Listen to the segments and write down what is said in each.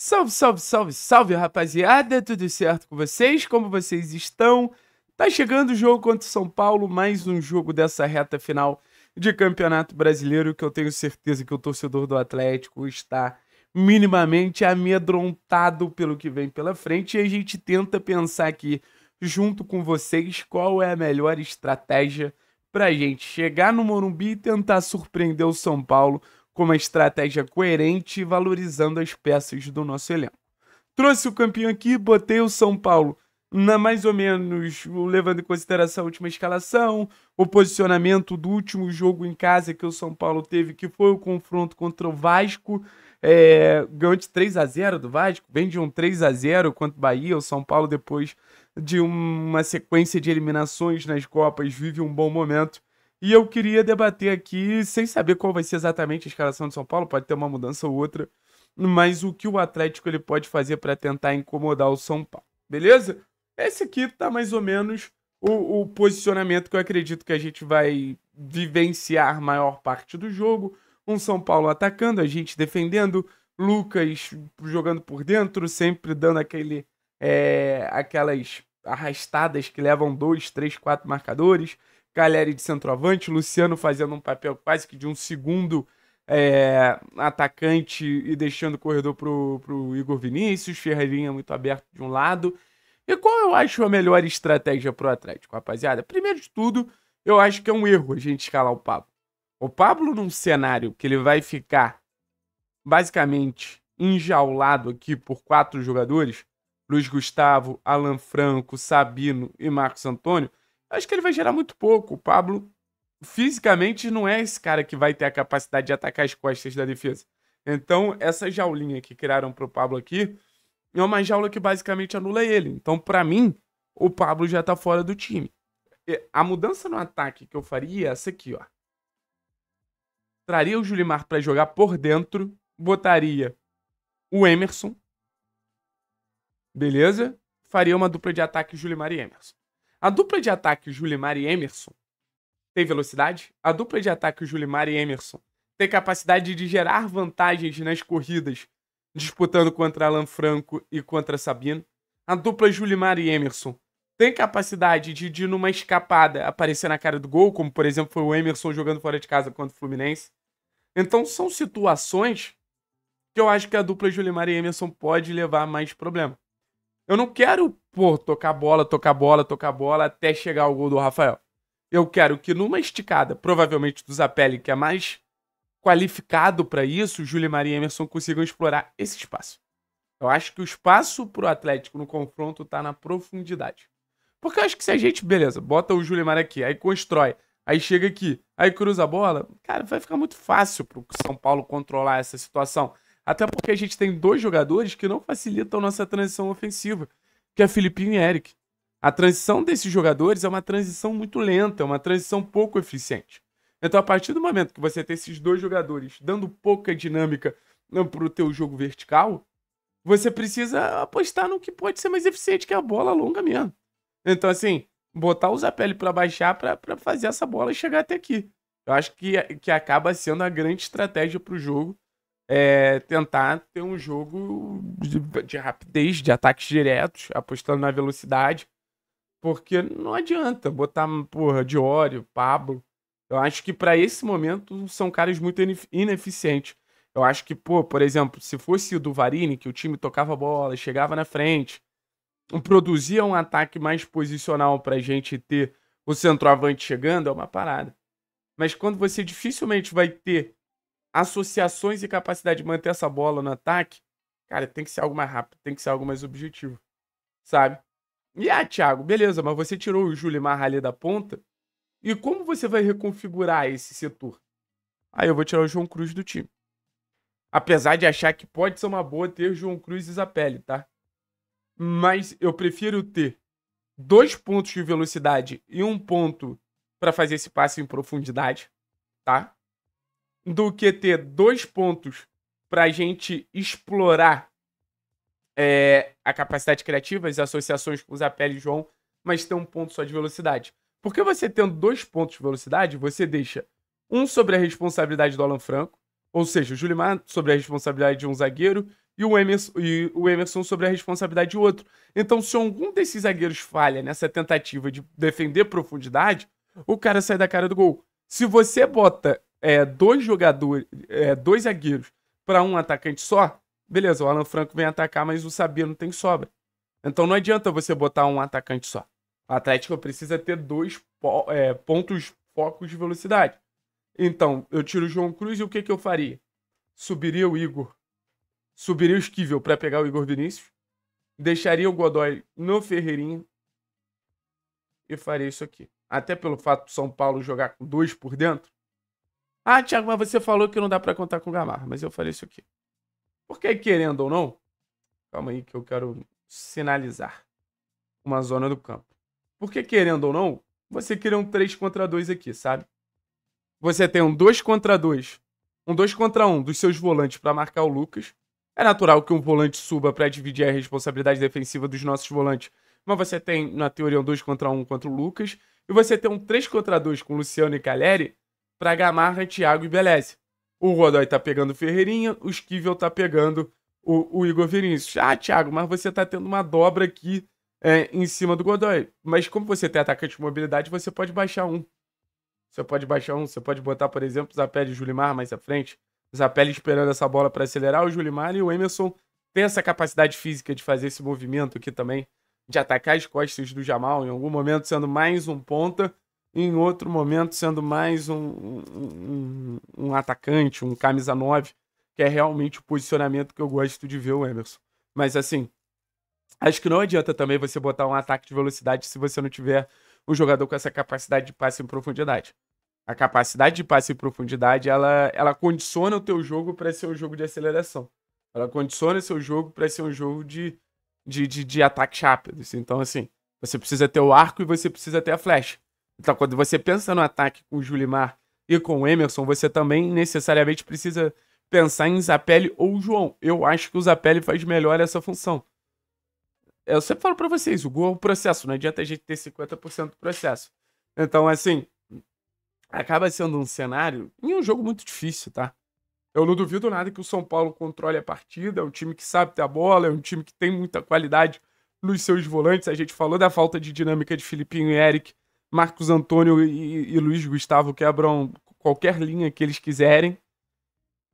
Salve, salve, salve, salve, rapaziada! Tudo certo com vocês? Como vocês estão? Tá chegando o jogo contra o São Paulo, mais um jogo dessa reta final de Campeonato Brasileiro que eu tenho certeza que o torcedor do Atlético está minimamente amedrontado pelo que vem pela frente e a gente tenta pensar aqui junto com vocês qual é a melhor estratégia pra gente chegar no Morumbi e tentar surpreender o São Paulo com uma estratégia coerente e valorizando as peças do nosso elenco. Trouxe o campeão aqui, botei o São Paulo na mais ou menos levando em consideração a última escalação, o posicionamento do último jogo em casa que o São Paulo teve, que foi o confronto contra o Vasco, é, ganhou de 3 a 0 do Vasco, vem de um 3 a 0 contra o Bahia, o São Paulo depois de uma sequência de eliminações nas Copas vive um bom momento e eu queria debater aqui, sem saber qual vai ser exatamente a escalação de São Paulo, pode ter uma mudança ou outra, mas o que o Atlético ele pode fazer para tentar incomodar o São Paulo, beleza? Esse aqui tá mais ou menos o, o, posicionamento que eu acredito que a gente vai vivenciar maior parte do jogo. Um São Paulo atacando, a gente defendendo, Lucas jogando por dentro, sempre dando aquele, é, aquelas arrastadas que levam dois, três, quatro marcadores. Galera de centroavante, Luciano fazendo um papel quase que de um segundo é, atacante e deixando o corredor pro, pro Igor Vinícius, Ferreirinha muito aberto de um lado. E qual eu acho a melhor estratégia pro Atlético, rapaziada? Primeiro de tudo, eu acho que é um erro a gente escalar o Pablo. O Pablo num cenário que ele vai ficar basicamente enjaulado aqui por quatro jogadores, Luiz Gustavo, Alan Franco, Sabino e Marcos Antônio, acho que ele vai gerar muito pouco. O Pablo, fisicamente, não é esse cara que vai ter a capacidade de atacar as costas da defesa. Então, essa jaulinha que criaram para o Pablo aqui é uma jaula que basicamente anula ele. Então, para mim, o Pablo já está fora do time. A mudança no ataque que eu faria é essa aqui, ó. Traria o Julimar para jogar por dentro, botaria o Emerson, beleza? Faria uma dupla de ataque Julimar e Emerson. A dupla de ataque Julimar e Emerson tem velocidade. A dupla de ataque Julimar e Emerson tem capacidade de gerar vantagens nas corridas, disputando contra Alan Franco e contra Sabino. A dupla Julimar e Emerson tem capacidade de, de numa escapada, aparecer na cara do gol, como por exemplo foi o Emerson jogando fora de casa contra o Fluminense. Então são situações que eu acho que a dupla Julimar e Emerson pode levar mais problema. Eu não quero, pô, tocar bola, tocar bola, tocar bola até chegar ao gol do Rafael. Eu quero que numa esticada, provavelmente do Zapelli, que é mais qualificado para isso, Júlio Maria e Emerson consigam explorar esse espaço. Eu acho que o espaço pro Atlético no confronto tá na profundidade. Porque eu acho que se a gente, beleza, bota o Júlio Maria aqui, aí constrói, aí chega aqui, aí cruza a bola, cara, vai ficar muito fácil pro São Paulo controlar essa situação. Até porque a gente tem dois jogadores que não facilitam nossa transição ofensiva, que é Filipinho e Eric. A transição desses jogadores é uma transição muito lenta, é uma transição pouco eficiente. Então, a partir do momento que você tem esses dois jogadores dando pouca dinâmica para o teu jogo vertical, você precisa apostar no que pode ser mais eficiente, que é a bola longa mesmo. Então, assim, botar o Zapelli para baixar para fazer essa bola chegar até aqui. Eu acho que, que acaba sendo a grande estratégia para o jogo é, tentar ter um jogo de, de, rapidez, de ataques diretos, apostando na velocidade. Porque não adianta botar, porra, Diório, Pablo. Eu acho que para esse momento são caras muito ineficientes. Eu acho que, pô, por exemplo, se fosse o do Varini, que o time tocava bola, chegava na frente, produzia um ataque mais posicional pra gente ter o centroavante chegando, é uma parada. Mas quando você dificilmente vai ter associações e capacidade de manter essa bola no ataque, cara, tem que ser algo mais rápido, tem que ser algo mais objetivo, sabe? E ah, Thiago, beleza, mas você tirou o Júlio Marralha da ponta, e como você vai reconfigurar esse setor? Aí eu vou tirar o João Cruz do time. Apesar de achar que pode ser uma boa ter João Cruz e Zapelli, tá? Mas eu prefiro ter dois pontos de velocidade e um ponto para fazer esse passe em profundidade, tá? do que ter dois pontos para a gente explorar é, a capacidade criativa, as associações com o Zapelli e João, mas ter um ponto só de velocidade. Porque você tendo dois pontos de velocidade, você deixa um sobre a responsabilidade do Alan Franco, ou seja, o Julimar sobre a responsabilidade de um zagueiro e o, Emerson, e o Emerson sobre a responsabilidade de outro. Então, se algum desses zagueiros falha nessa tentativa de defender profundidade, o cara sai da cara do gol. Se você bota é, dois jogadores, é, dois zagueiros para um atacante só, beleza, o Alan Franco vem atacar, mas o Sabino tem sobra. Então não adianta você botar um atacante só. O Atlético precisa ter dois é, pontos focos de velocidade. Então, eu tiro o João Cruz e o que, que eu faria? Subiria o Igor. Subiria o Esquivel para pegar o Igor Vinícius. Deixaria o Godoy no Ferreirinho. E faria isso aqui. Até pelo fato do São Paulo jogar com dois por dentro. Ah, Thiago, mas você falou que não dá para contar com o Gamarra. Mas eu falei isso aqui. Porque, querendo ou não, calma aí que eu quero sinalizar uma zona do campo. Porque, querendo ou não, você queria um 3 contra 2 aqui, sabe? Você tem um 2 contra 2, um 2 contra 1 dos seus volantes para marcar o Lucas. É natural que um volante suba para dividir a responsabilidade defensiva dos nossos volantes. Mas você tem, na teoria, um 2 contra 1 contra o Lucas. E você tem um 3 contra 2 com Luciano e Caleri para Gamarra, Thiago e Beleze. O Godoy tá pegando o Ferreirinha, o Esquivel tá pegando o, o Igor Vinícius. Ah, Thiago, mas você tá tendo uma dobra aqui é, em cima do Godoy. Mas como você tem atacante de mobilidade, você pode baixar um. Você pode baixar um, você pode botar, por exemplo, Zapelli e Julimar mais à frente. Zapelli esperando essa bola para acelerar, o Julimar e o Emerson tem essa capacidade física de fazer esse movimento aqui também, de atacar as costas do Jamal, em algum momento sendo mais um ponta em outro momento sendo mais um, um, um, atacante, um camisa 9, que é realmente o posicionamento que eu gosto de ver o Emerson. Mas assim, acho que não adianta também você botar um ataque de velocidade se você não tiver um jogador com essa capacidade de passe em profundidade. A capacidade de passe em profundidade, ela, ela condiciona o teu jogo para ser um jogo de aceleração. Ela condiciona o seu jogo para ser um jogo de, de, de, de ataques rápidos. Então, assim, você precisa ter o arco e você precisa ter a flecha. Então, quando você pensa no ataque com o Julimar e com o Emerson, você também necessariamente precisa pensar em Zapelli ou João. Eu acho que o Zapelli faz melhor essa função. É, eu sempre falo para vocês, o gol é um processo, não adianta a gente ter 50% do processo. Então, assim, acaba sendo um cenário e um jogo muito difícil, tá? Eu não duvido nada que o São Paulo controle a partida, é um time que sabe ter a bola, é um time que tem muita qualidade nos seus volantes. A gente falou da falta de dinâmica de Filipinho e Eric Marcos Antônio e, e Luiz Gustavo quebram qualquer linha que eles quiserem.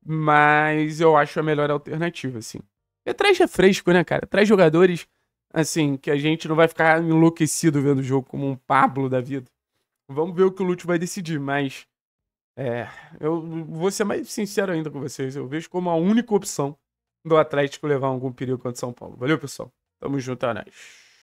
Mas eu acho a melhor alternativa, assim. E traz refresco, é né, cara? Traz jogadores, assim, que a gente não vai ficar enlouquecido vendo o jogo como um Pablo da vida. Vamos ver o que o Lute vai decidir, mas. É, eu vou ser mais sincero ainda com vocês. Eu vejo como a única opção do Atlético levar algum perigo contra São Paulo. Valeu, pessoal. Tamo junto, é nóis.